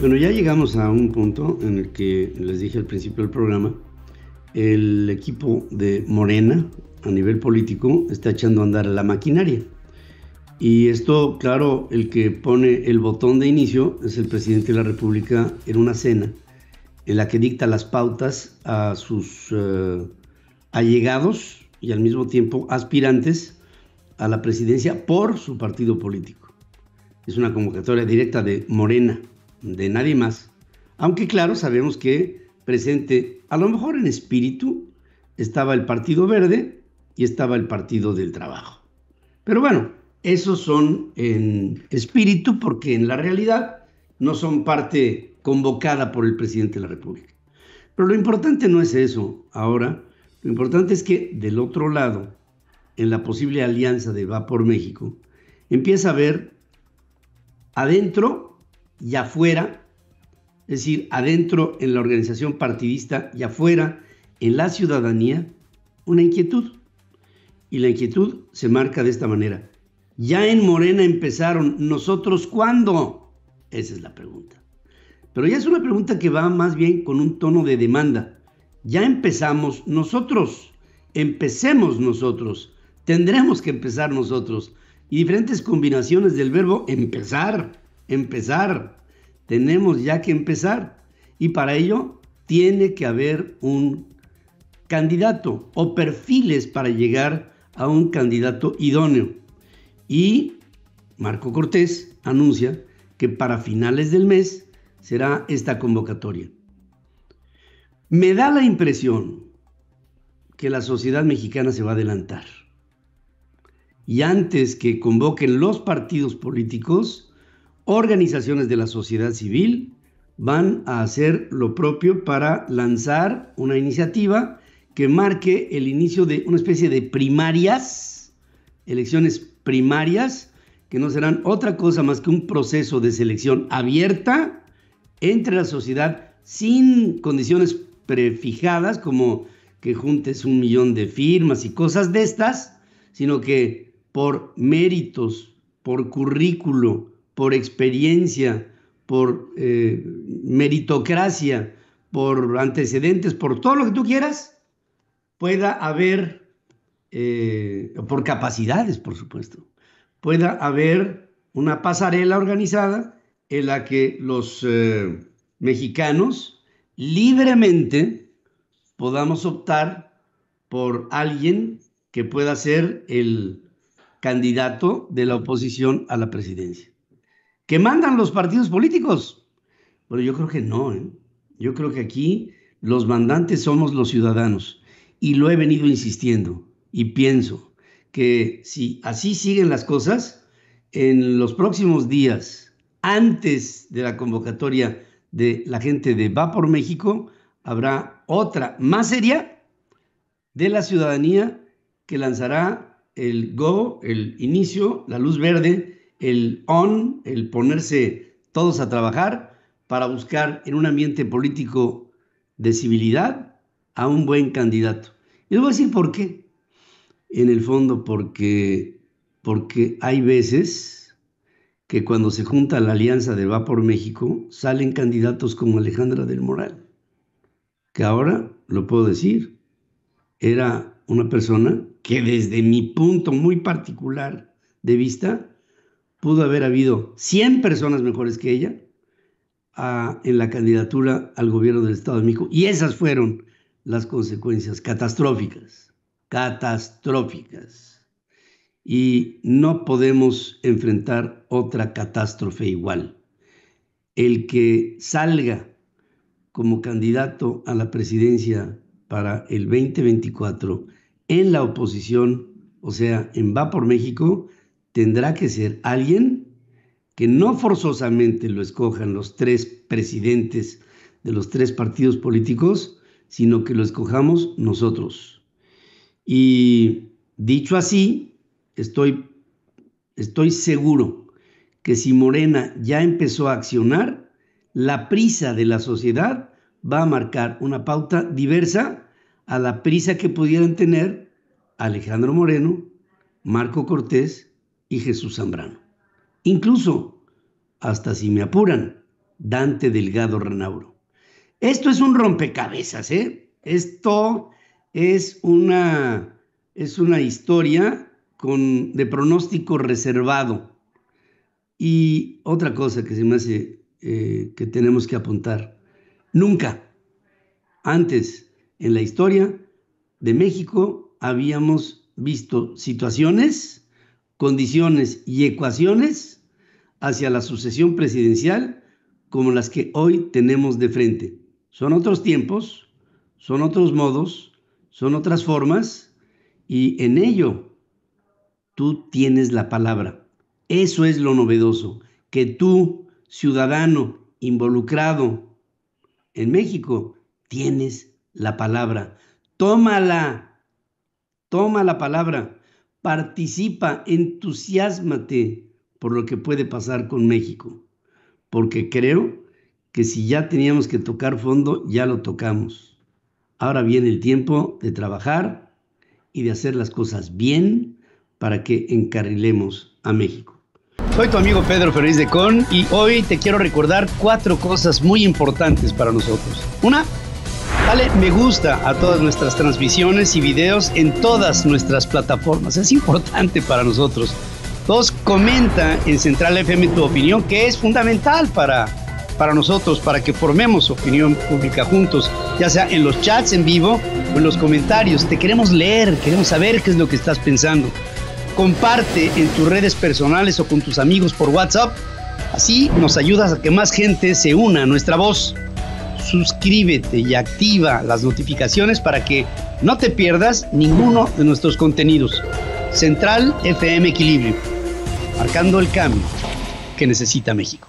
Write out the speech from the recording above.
Bueno, ya llegamos a un punto en el que les dije al principio del programa, el equipo de Morena a nivel político está echando a andar la maquinaria. Y esto, claro, el que pone el botón de inicio es el presidente de la República en una cena en la que dicta las pautas a sus eh, allegados y al mismo tiempo aspirantes a la presidencia por su partido político. Es una convocatoria directa de Morena de nadie más. Aunque claro, sabemos que presente, a lo mejor en espíritu, estaba el Partido Verde y estaba el Partido del Trabajo. Pero bueno, esos son en espíritu porque en la realidad no son parte convocada por el presidente de la República. Pero lo importante no es eso ahora, lo importante es que del otro lado, en la posible alianza de Vapor por México, empieza a ver adentro y afuera, es decir, adentro en la organización partidista y afuera en la ciudadanía, una inquietud. Y la inquietud se marca de esta manera. Ya en Morena empezaron, ¿nosotros cuándo? Esa es la pregunta. Pero ya es una pregunta que va más bien con un tono de demanda. Ya empezamos nosotros, empecemos nosotros, tendremos que empezar nosotros. Y diferentes combinaciones del verbo empezar empezar. Tenemos ya que empezar. Y para ello tiene que haber un candidato o perfiles para llegar a un candidato idóneo. Y Marco Cortés anuncia que para finales del mes será esta convocatoria. Me da la impresión que la sociedad mexicana se va a adelantar. Y antes que convoquen los partidos políticos, organizaciones de la sociedad civil van a hacer lo propio para lanzar una iniciativa que marque el inicio de una especie de primarias, elecciones primarias, que no serán otra cosa más que un proceso de selección abierta entre la sociedad sin condiciones prefijadas como que juntes un millón de firmas y cosas de estas, sino que por méritos, por currículo, por experiencia, por eh, meritocracia, por antecedentes, por todo lo que tú quieras, pueda haber, eh, por capacidades, por supuesto, pueda haber una pasarela organizada en la que los eh, mexicanos libremente podamos optar por alguien que pueda ser el candidato de la oposición a la presidencia. ¿Qué mandan los partidos políticos. Bueno, yo creo que no, ¿eh? yo creo que aquí los mandantes somos los ciudadanos y lo he venido insistiendo y pienso que si así siguen las cosas, en los próximos días, antes de la convocatoria de la gente de Va por México, habrá otra más seria de la ciudadanía que lanzará el go, el inicio, la luz verde el on, el ponerse todos a trabajar para buscar en un ambiente político de civilidad a un buen candidato. Y les voy a decir por qué. En el fondo, porque, porque hay veces que cuando se junta la alianza de Va por México, salen candidatos como Alejandra del Moral, que ahora, lo puedo decir, era una persona que desde mi punto muy particular de vista pudo haber habido 100 personas mejores que ella ah, en la candidatura al gobierno del Estado de México. Y esas fueron las consecuencias catastróficas, catastróficas. Y no podemos enfrentar otra catástrofe igual. El que salga como candidato a la presidencia para el 2024 en la oposición, o sea, en Va por México, tendrá que ser alguien que no forzosamente lo escojan los tres presidentes de los tres partidos políticos, sino que lo escojamos nosotros. Y dicho así, estoy, estoy seguro que si Morena ya empezó a accionar, la prisa de la sociedad va a marcar una pauta diversa a la prisa que pudieran tener Alejandro Moreno, Marco Cortés y Jesús Zambrano. Incluso, hasta si me apuran, Dante Delgado Renauro. Esto es un rompecabezas, ¿eh? Esto es una, es una historia con, de pronóstico reservado. Y otra cosa que se me hace eh, que tenemos que apuntar. Nunca antes en la historia de México habíamos visto situaciones condiciones y ecuaciones hacia la sucesión presidencial como las que hoy tenemos de frente. Son otros tiempos, son otros modos, son otras formas y en ello tú tienes la palabra. Eso es lo novedoso, que tú, ciudadano involucrado en México, tienes la palabra. Tómala, toma la palabra participa, entusiasmate por lo que puede pasar con México, porque creo que si ya teníamos que tocar fondo, ya lo tocamos. Ahora viene el tiempo de trabajar y de hacer las cosas bien para que encarrilemos a México. Soy tu amigo Pedro Ferriz de Con y hoy te quiero recordar cuatro cosas muy importantes para nosotros. Una, Dale me gusta a todas nuestras transmisiones y videos en todas nuestras plataformas. Es importante para nosotros. Dos, comenta en Central FM tu opinión, que es fundamental para, para nosotros, para que formemos opinión pública juntos, ya sea en los chats en vivo o en los comentarios. Te queremos leer, queremos saber qué es lo que estás pensando. Comparte en tus redes personales o con tus amigos por WhatsApp. Así nos ayudas a que más gente se una a nuestra voz suscríbete y activa las notificaciones para que no te pierdas ninguno de nuestros contenidos. Central FM Equilibrio, marcando el cambio que necesita México.